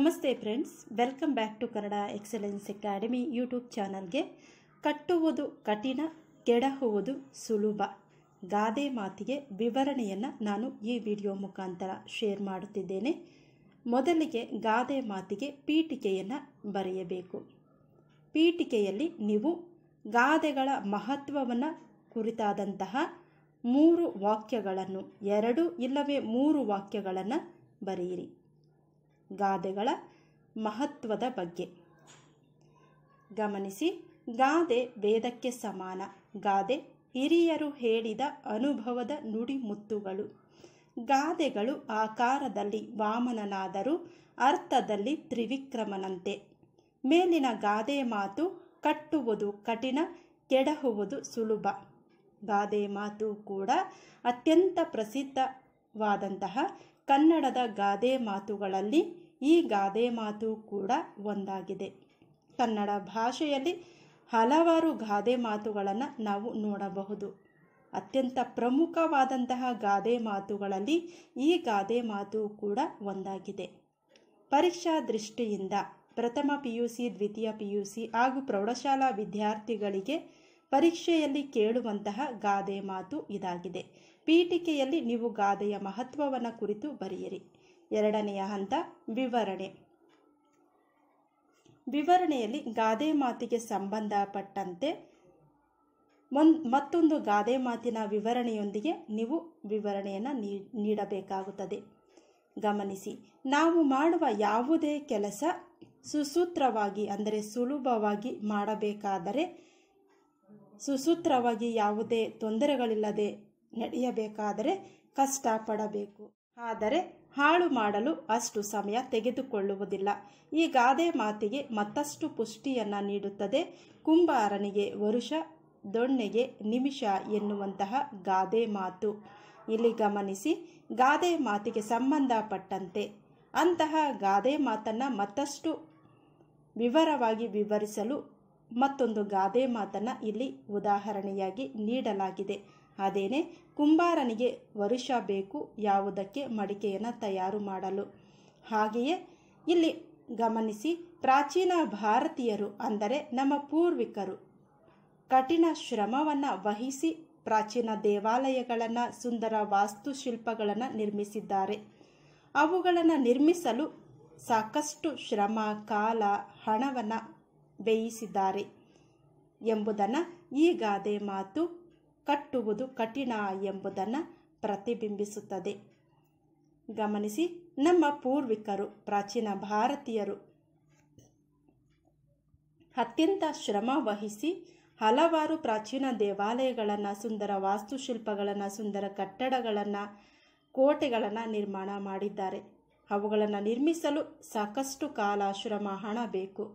ನಮಸ್ತೆ friends welcome back to Kannada excellence academy YouTube ಚಾನಲ್ಗೆ ಕಟ್ಟುವುದು ಕಠಿಣ ಕೆಡಹುವುದು ಸುಲಭ ಗಾದೆ ಮಾತಿಗೆ ವಿವರಣೆಯನ್ನು ನಾನು ಈ ವಿಡಿಯೋ ಮುಖಾಂತರ ಶೇರ್ ಮಾಡುತ್ತಿದ್ದೇನೆ ಮೊದಲಿಗೆ ಗಾದೆ ಮಾತಿಗೆ ಪೀಠಿಕೆಯನ್ನು ಬರೆಯಬೇಕು ಪೀಠಿಕೆಯಲ್ಲಿ ನೀವು ಗಾದೆಗಳ ಮಹತ್ವವನ್ನು ಕುರಿತಾದಂತಹ ಮೂರು ವಾಕ್ಯಗಳನ್ನು ಎರಡು ಇಲ್ಲವೇ ಮೂರು ವಾಕ್ಯಗಳನ್ನು ಬರೆಯಿರಿ ಗಾದೆಗಳ ಮಹತ್ವದ ಬಗ್ಗೆ ಗಮನಿಸಿ ಗಾದೆ ವೇದಕ್ಕೆ ಸಮಾನ ಗಾದೆ ಹಿರಿಯರು ಹೇಳಿದ ಅನುಭವದ ನುಡಿಮುತ್ತುಗಳು ಗಾದೆಗಳು ಆಕಾರದಲ್ಲಿ ವಾಮನನಾದರೂ ಅರ್ಥದಲ್ಲಿ ತ್ರಿವಿಕ್ರಮನಂತೆ ಮೇಲಿನ ಗಾದೆ ಮಾತು ಕಟ್ಟುವುದು ಕಠಿಣ ಕೆಡಹುವುದು ಸುಲಭ ಗಾದೆ ಮಾತು ಕೂಡ ಅತ್ಯಂತ ಪ್ರಸಿದ್ಧವಾದಂತಹ ಕನ್ನಡದ ಗಾದೆ ಮಾತುಗಳಲ್ಲಿ ಈ ಗಾದೆ ಮಾತು ಕೂಡ ಒಂದಾಗಿದೆ ಕನ್ನಡ ಭಾಷೆಯಲ್ಲಿ ಹಲವಾರು ಗಾದೆ ಮಾತುಗಳನ್ನು ನಾವು ನೋಡಬಹುದು ಅತ್ಯಂತ ಪ್ರಮುಖವಾದಂತಹ ಗಾದೆ ಮಾತುಗಳಲ್ಲಿ ಈ ಗಾದೆ ಮಾತು ಕೂಡ ಒಂದಾಗಿದೆ ಪರೀಕ್ಷಾ ದೃಷ್ಟಿಯಿಂದ ಪ್ರಥಮ ಪಿ ಯು ಸಿ ದ್ವಿತೀಯ ಪಿ ಯು ಸಿ ಹಾಗೂ ಪ್ರೌಢಶಾಲಾ ವಿದ್ಯಾರ್ಥಿಗಳಿಗೆ ಪರೀಕ್ಷೆಯಲ್ಲಿ ಕೇಳುವಂತಹ ಗಾದೆ ಮಾತು ಇದಾಗಿದೆ ಪೀಠಿಕೆಯಲ್ಲಿ ನೀವು ಗಾದೆಯ ಮಹತ್ವವನ್ನು ಕುರಿತು ಬರೆಯಿರಿ ಎರಡನೆಯ ಹಂತ ವಿವರಣೆ ವಿವರಣೆಯಲ್ಲಿ ಗಾದೆ ಮಾತಿಗೆ ಸಂಬಂಧಪಟ್ಟಂತೆ ಮತ್ತೊಂದು ಗಾದೆ ಮಾತಿನ ವಿವರಣೆಯೊಂದಿಗೆ ನೀವು ವಿವರಣೆಯನ್ನು ನೀಡಬೇಕಾಗುತ್ತದೆ ಗಮನಿಸಿ ನಾವು ಮಾಡುವ ಯಾವುದೇ ಕೆಲಸ ಸುಸೂತ್ರವಾಗಿ ಅಂದರೆ ಸುಲಭವಾಗಿ ಮಾಡಬೇಕಾದರೆ ಸುಸೂತ್ರವಾಗಿ ಯಾವುದೇ ತೊಂದರೆಗಳಿಲ್ಲದೆ ನಡೆಯಬೇಕಾದರೆ ಕಷ್ಟಪಡಬೇಕು ಆದರೆ ಹಾಳು ಮಾಡಲು ಅಷ್ಟು ಸಮಯ ತೆಗೆದುಕೊಳ್ಳುವುದಿಲ್ಲ ಈ ಗಾದೆ ಮಾತಿಗೆ ಮತ್ತಷ್ಟು ಪುಷ್ಟಿಯನ್ನು ನೀಡುತ್ತದೆ ಕುಂಬಾರನಿಗೆ ವರುಷ ದೊಣ್ಣೆಗೆ ನಿಮಿಷ ಎನ್ನುವಂತಹ ಗಾದೆ ಮಾತು ಇಲ್ಲಿ ಗಮನಿಸಿ ಗಾದೆ ಮಾತಿಗೆ ಸಂಬಂಧಪಟ್ಟಂತೆ ಅಂತಹ ಗಾದೆ ಮಾತನ್ನು ಮತ್ತಷ್ಟು ವಿವರವಾಗಿ ವಿವರಿಸಲು ಮತ್ತೊಂದು ಗಾದೆ ಮಾತನ್ನು ಇಲ್ಲಿ ಉದಾಹರಣೆಯಾಗಿ ನೀಡಲಾಗಿದೆ ಅದೇನೇ ಕುಂಬಾರನಿಗೆ ವರುಷ ಬೇಕು ಯಾವುದಕ್ಕೆ ಮಡಿಕೆಯನ್ನು ತಯಾರು ಮಾಡಲು ಹಾಗೆಯೇ ಇಲ್ಲಿ ಗಮನಿಸಿ ಪ್ರಾಚೀನ ಭಾರತೀಯರು ಅಂದರೆ ನಮ್ಮ ಪೂರ್ವಿಕರು ಕಠಿಣ ಶ್ರಮವನ್ನು ವಹಿಸಿ ಪ್ರಾಚೀನ ದೇವಾಲಯಗಳನ್ನು ಸುಂದರ ವಾಸ್ತುಶಿಲ್ಪಗಳನ್ನು ನಿರ್ಮಿಸಿದ್ದಾರೆ ಅವುಗಳನ್ನು ನಿರ್ಮಿಸಲು ಸಾಕಷ್ಟು ಶ್ರಮ ಕಾಲ ಹಣವನ್ನು ಬೇಯಿಸಿದ್ದಾರೆ ಎಂಬುದನ್ನು ಈ ಗಾದೆ ಮಾತು ಕಟ್ಟುವುದು ಕಠಿಣ ಎಂಬುದನ್ನು ಪ್ರತಿಬಿಂಬಿಸುತ್ತದೆ ಗಮನಿಸಿ ನಮ್ಮ ಪೂರ್ವಿಕರು ಪ್ರಾಚೀನ ಭಾರತೀಯರು ಅತ್ಯಂತ ಶ್ರಮ ವಹಿಸಿ ಹಲವಾರು ಪ್ರಾಚೀನ ದೇವಾಲಯಗಳನ್ನು ಸುಂದರ ವಾಸ್ತುಶಿಲ್ಪಗಳನ್ನು ಸುಂದರ ಕಟ್ಟಡಗಳನ್ನು ಕೋಟೆಗಳನ್ನು ನಿರ್ಮಾಣ ಮಾಡಿದ್ದಾರೆ ಅವುಗಳನ್ನು ನಿರ್ಮಿಸಲು ಸಾಕಷ್ಟು ಕಾಲ ಶ್ರಮ ಹಣ ಬೇಕು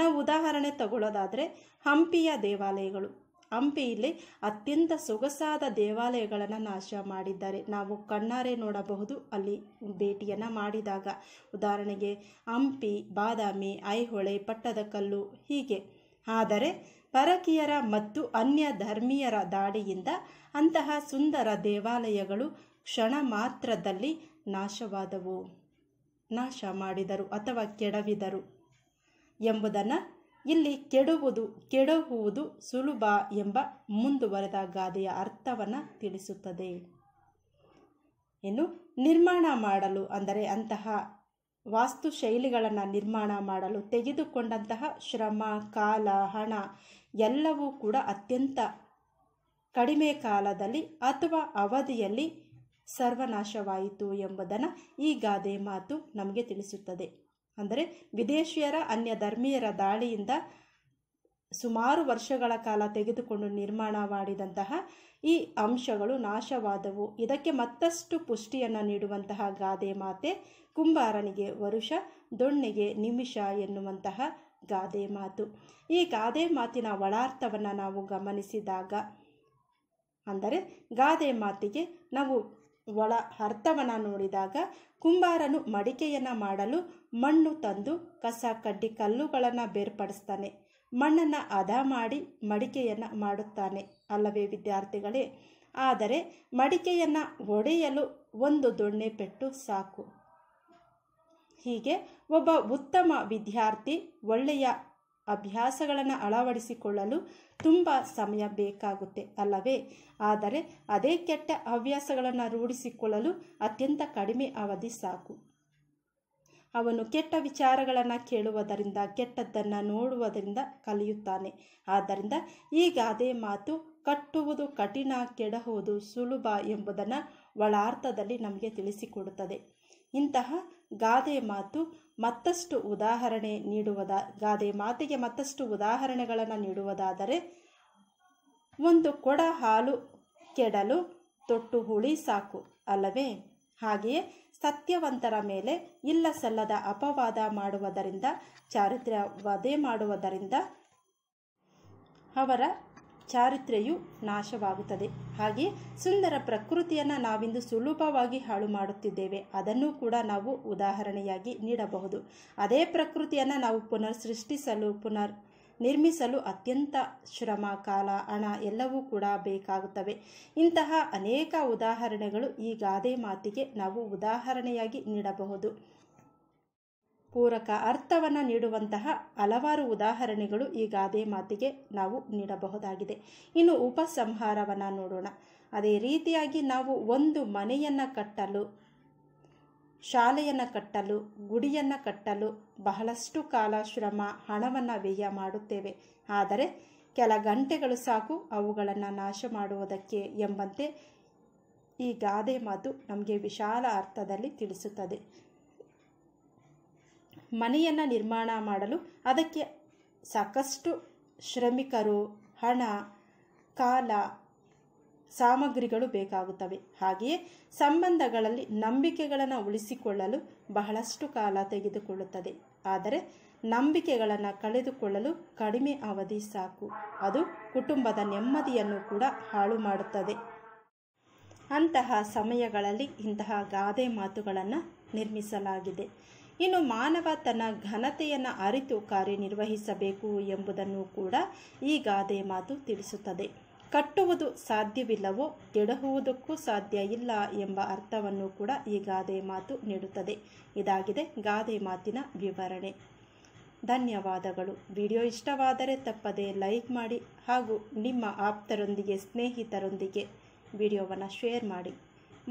ನಾವು ಉದಾಹರಣೆ ತಗೊಳ್ಳೋದಾದರೆ ಹಂಪಿಯ ದೇವಾಲಯಗಳು ಹಂಪಿಯಲ್ಲಿ ಅತ್ಯಂತ ಸೊಗಸಾದ ದೇವಾಲಯಗಳನ್ನು ನಾಶ ಮಾಡಿದ್ದಾರೆ ನಾವು ಕಣ್ಣಾರೆ ನೋಡಬಹುದು ಅಲ್ಲಿ ಭೇಟಿಯನ್ನು ಮಾಡಿದಾಗ ಉದಾಹರಣೆಗೆ ಹಂಪಿ ಬಾದಾಮಿ ಐಹೊಳೆ ಪಟ್ಟದಕಲ್ಲು ಹೀಗೆ ಆದರೆ ಪರಕೀಯರ ಮತ್ತು ಅನ್ಯ ಧರ್ಮೀಯರ ದಾಡಿಯಿಂದ ಅಂತಹ ಸುಂದರ ದೇವಾಲಯಗಳು ಕ್ಷಣ ಮಾತ್ರದಲ್ಲಿ ನಾಶವಾದವು ನಾಶ ಮಾಡಿದರು ಅಥವಾ ಕೆಡವಿದರು ಎಂಬುದನ್ನು ಇಲ್ಲಿ ಕೆಡುವುದು ಕೆಡಹುವುದು ಸುಲಭ ಎಂಬ ಮುಂದುವರೆದ ಗಾದೆಯ ಅರ್ಥವನ್ನು ತಿಳಿಸುತ್ತದೆ ಇನ್ನು ನಿರ್ಮಾಣ ಮಾಡಲು ಅಂದರೆ ಅಂತಹ ವಾಸ್ತು ಶೈಲಿಗಳನ್ನು ನಿರ್ಮಾಣ ಮಾಡಲು ತೆಗೆದುಕೊಂಡಂತಹ ಶ್ರಮ ಕಾಲ ಹಣ ಎಲ್ಲವೂ ಕೂಡ ಅತ್ಯಂತ ಕಡಿಮೆ ಕಾಲದಲ್ಲಿ ಅಥವಾ ಅವಧಿಯಲ್ಲಿ ಸರ್ವನಾಶವಾಯಿತು ಎಂಬುದನ್ನು ಈ ಗಾದೆ ಮಾತು ನಮಗೆ ತಿಳಿಸುತ್ತದೆ ಅಂದರೆ ವಿದೇಶಿಯರ ಅನ್ಯ ಧರ್ಮೀಯರ ದಾಳಿಯಿಂದ ಸುಮಾರು ವರ್ಷಗಳ ಕಾಲ ತೆಗೆದುಕೊಂಡು ನಿರ್ಮಾಣ ಮಾಡಿದಂತಹ ಈ ಅಂಶಗಳು ನಾಶವಾದವು ಇದಕ್ಕೆ ಮತ್ತಷ್ಟು ಪುಷ್ಟಿಯನ್ನು ನೀಡುವಂತಹ ಗಾದೆ ಮಾತೆ ಕುಂಬಾರನಿಗೆ ವರುಷ ದೊಣ್ಣೆಗೆ ನಿಮಿಷ ಎನ್ನುವಂತಹ ಗಾದೆ ಮಾತು ಈ ಗಾದೆ ಮಾತಿನ ಒಳಾರ್ಥವನ್ನು ನಾವು ಗಮನಿಸಿದಾಗ ಅಂದರೆ ಗಾದೆ ಮಾತಿಗೆ ನಾವು ಒಳ ಅರ್ಥವನ್ನು ನೋಡಿದಾಗ ಕುಂಬಾರನು ಮಡಿಕೆಯನ್ನು ಮಾಡಲು ಮಣ್ಣು ತಂದು ಕಸ ಕಡ್ಡಿ ಕಲ್ಲುಗಳನ್ನು ಬೇರ್ಪಡಿಸ್ತಾನೆ ಮಣ್ಣನ್ನು ಅದ ಮಾಡಿ ಮಡಿಕೆಯನ್ನು ಮಾಡುತ್ತಾನೆ ಅಲ್ಲವೇ ವಿದ್ಯಾರ್ಥಿಗಳೇ ಆದರೆ ಮಡಿಕೆಯನ್ನು ಒಡೆಯಲು ಒಂದು ದೊಣ್ಣೆ ಪೆಟ್ಟು ಸಾಕು ಹೀಗೆ ಒಬ್ಬ ಉತ್ತಮ ವಿದ್ಯಾರ್ಥಿ ಒಳ್ಳೆಯ ಅಭ್ಯಾಸಗಳನ್ನು ಅಳವಡಿಸಿಕೊಳ್ಳಲು ತುಂಬ ಸಮಯ ಬೇಕಾಗುತ್ತೆ ಅಲ್ಲವೇ ಆದರೆ ಅದೇ ಕೆಟ್ಟ ಹವ್ಯಾಸಗಳನ್ನು ರೂಢಿಸಿಕೊಳ್ಳಲು ಅತ್ಯಂತ ಕಡಿಮೆ ಅವಧಿ ಸಾಕು ಅವನು ಕೆಟ್ಟ ವಿಚಾರಗಳನ್ನು ಕೇಳುವುದರಿಂದ ಕೆಟ್ಟದ್ದನ್ನು ನೋಡುವುದರಿಂದ ಕಲಿಯುತ್ತಾನೆ ಆದ್ದರಿಂದ ಈ ಗಾದೆ ಮಾತು ಕಟ್ಟುವುದು ಕಠಿಣ ಕೆಡಹುವುದು ಸುಲಭ ಎಂಬುದನ್ನು ಅರ್ಥದಲ್ಲಿ ನಮಗೆ ತಿಳಿಸಿಕೊಡುತ್ತದೆ ಇಂತಹ ಗಾದೆ ಮಾತು ಮತ್ತಷ್ಟು ಉದಾಹರಣೆ ನೀಡುವುದ ಗಾದೆ ಮಾತಿಗೆ ಮತ್ತಷ್ಟು ಉದಾಹರಣೆಗಳನ್ನು ನೀಡುವುದಾದರೆ ಒಂದು ಕೊಡ ಹಾಲು ಕೆಡಲು ತೊಟ್ಟು ಹುಳಿ ಸಾಕು ಅಲ್ಲವೇ ಹಾಗೆಯೇ ಸತ್ಯವಂತರ ಮೇಲೆ ಇಲ್ಲ ಸಲ್ಲದ ಅಪವಾದ ಮಾಡುವುದರಿಂದ ಚಾರಿತ್ರ್ಯ ವಧೆ ಮಾಡುವುದರಿಂದ ಅವರ ಚಾರಿತ್ರೆಯು ನಾಶವಾಗುತ್ತದೆ ಹಾಗೆ ಸುಂದರ ಪ್ರಕೃತಿಯನ್ನು ನಾವಿಂದು ಸುಲಭವಾಗಿ ಹಾಳು ಮಾಡುತ್ತಿದ್ದೇವೆ ಅದನ್ನು ಕೂಡ ನಾವು ಉದಾಹರಣೆಯಾಗಿ ನೀಡಬಹುದು ಅದೇ ಪ್ರಕೃತಿಯನ್ನು ನಾವು ಪುನರ್ ಸೃಷ್ಟಿಸಲು ಪುನರ್ ನಿರ್ಮಿಸಲು ಅತ್ಯಂತ ಶ್ರಮ ಕಾಲ ಹಣ ಎಲ್ಲವೂ ಕೂಡ ಬೇಕಾಗುತ್ತವೆ ಇಂತಹ ಅನೇಕ ಉದಾಹರಣೆಗಳು ಈ ಗಾದೆ ಮಾತಿಗೆ ನಾವು ಉದಾಹರಣೆಯಾಗಿ ನೀಡಬಹುದು ಪೂರಕ ಅರ್ಥವನ್ನು ನೀಡುವಂತಹ ಹಲವಾರು ಉದಾಹರಣೆಗಳು ಈ ಗಾದೆ ಮಾತಿಗೆ ನಾವು ನೀಡಬಹುದಾಗಿದೆ ಇನ್ನು ಉಪಸಂಹಾರವನ್ನು ನೋಡೋಣ ಅದೇ ರೀತಿಯಾಗಿ ನಾವು ಒಂದು ಮನೆಯನ್ನು ಕಟ್ಟಲು ಶಾಲೆಯನ್ನು ಕಟ್ಟಲು ಗುಡಿಯನ್ನು ಕಟ್ಟಲು ಬಹಳಷ್ಟು ಕಾಲ ಶ್ರಮ ಹಣವನ್ನು ವ್ಯಯ ಮಾಡುತ್ತೇವೆ ಆದರೆ ಕೆಲ ಗಂಟೆಗಳು ಸಾಕು ಅವುಗಳನ್ನು ನಾಶ ಮಾಡುವುದಕ್ಕೆ ಎಂಬಂತೆ ಈ ಗಾದೆ ಮಾತು ನಮಗೆ ವಿಶಾಲ ಅರ್ಥದಲ್ಲಿ ತಿಳಿಸುತ್ತದೆ ಮನೆಯನ್ನು ನಿರ್ಮಾಣ ಮಾಡಲು ಅದಕ್ಕೆ ಸಾಕಷ್ಟು ಶ್ರಮಿಕರು ಹಣ ಕಾಲ ಸಾಮಗ್ರಿಗಳು ಬೇಕಾಗುತ್ತವೆ ಹಾಗೆಯೇ ಸಂಬಂಧಗಳಲ್ಲಿ ನಂಬಿಕೆಗಳನ್ನು ಉಳಿಸಿಕೊಳ್ಳಲು ಬಹಳಷ್ಟು ಕಾಲ ತೆಗೆದುಕೊಳ್ಳುತ್ತದೆ ಆದರೆ ನಂಬಿಕೆಗಳನ್ನು ಕಳೆದುಕೊಳ್ಳಲು ಕಡಿಮೆ ಅವಧಿ ಸಾಕು ಅದು ಕುಟುಂಬದ ನೆಮ್ಮದಿಯನ್ನು ಕೂಡ ಹಾಳು ಮಾಡುತ್ತದೆ ಅಂತಹ ಸಮಯಗಳಲ್ಲಿ ಇಂತಹ ಗಾದೆ ಮಾತುಗಳನ್ನು ನಿರ್ಮಿಸಲಾಗಿದೆ ಇನ್ನು ಮಾನವ ತನ್ನ ಘನತೆಯನ್ನು ಅರಿತು ಕಾರ್ಯನಿರ್ವಹಿಸಬೇಕು ಎಂಬುದನ್ನು ಕೂಡ ಈ ಗಾದೆ ಮಾತು ತಿಳಿಸುತ್ತದೆ ಕಟ್ಟುವುದು ಸಾಧ್ಯವಿಲ್ಲವೋ ಕೆಡಹುವುದಕ್ಕೂ ಸಾಧ್ಯ ಇಲ್ಲ ಎಂಬ ಅರ್ಥವನ್ನು ಕೂಡ ಈ ಗಾದೆ ಮಾತು ನೀಡುತ್ತದೆ ಇದಾಗಿದೆ ಗಾದೆ ಮಾತಿನ ವಿವರಣೆ ಧನ್ಯವಾದಗಳು ವಿಡಿಯೋ ಇಷ್ಟವಾದರೆ ತಪ್ಪದೇ ಲೈಕ್ ಮಾಡಿ ಹಾಗೂ ನಿಮ್ಮ ಆಪ್ತರೊಂದಿಗೆ ಸ್ನೇಹಿತರೊಂದಿಗೆ ವಿಡಿಯೋವನ್ನು ಶೇರ್ ಮಾಡಿ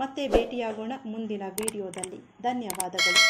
ಮತ್ತೆ ಭೇಟಿಯಾಗೋಣ ಮುಂದಿನ ವಿಡಿಯೋದಲ್ಲಿ ಧನ್ಯವಾದಗಳು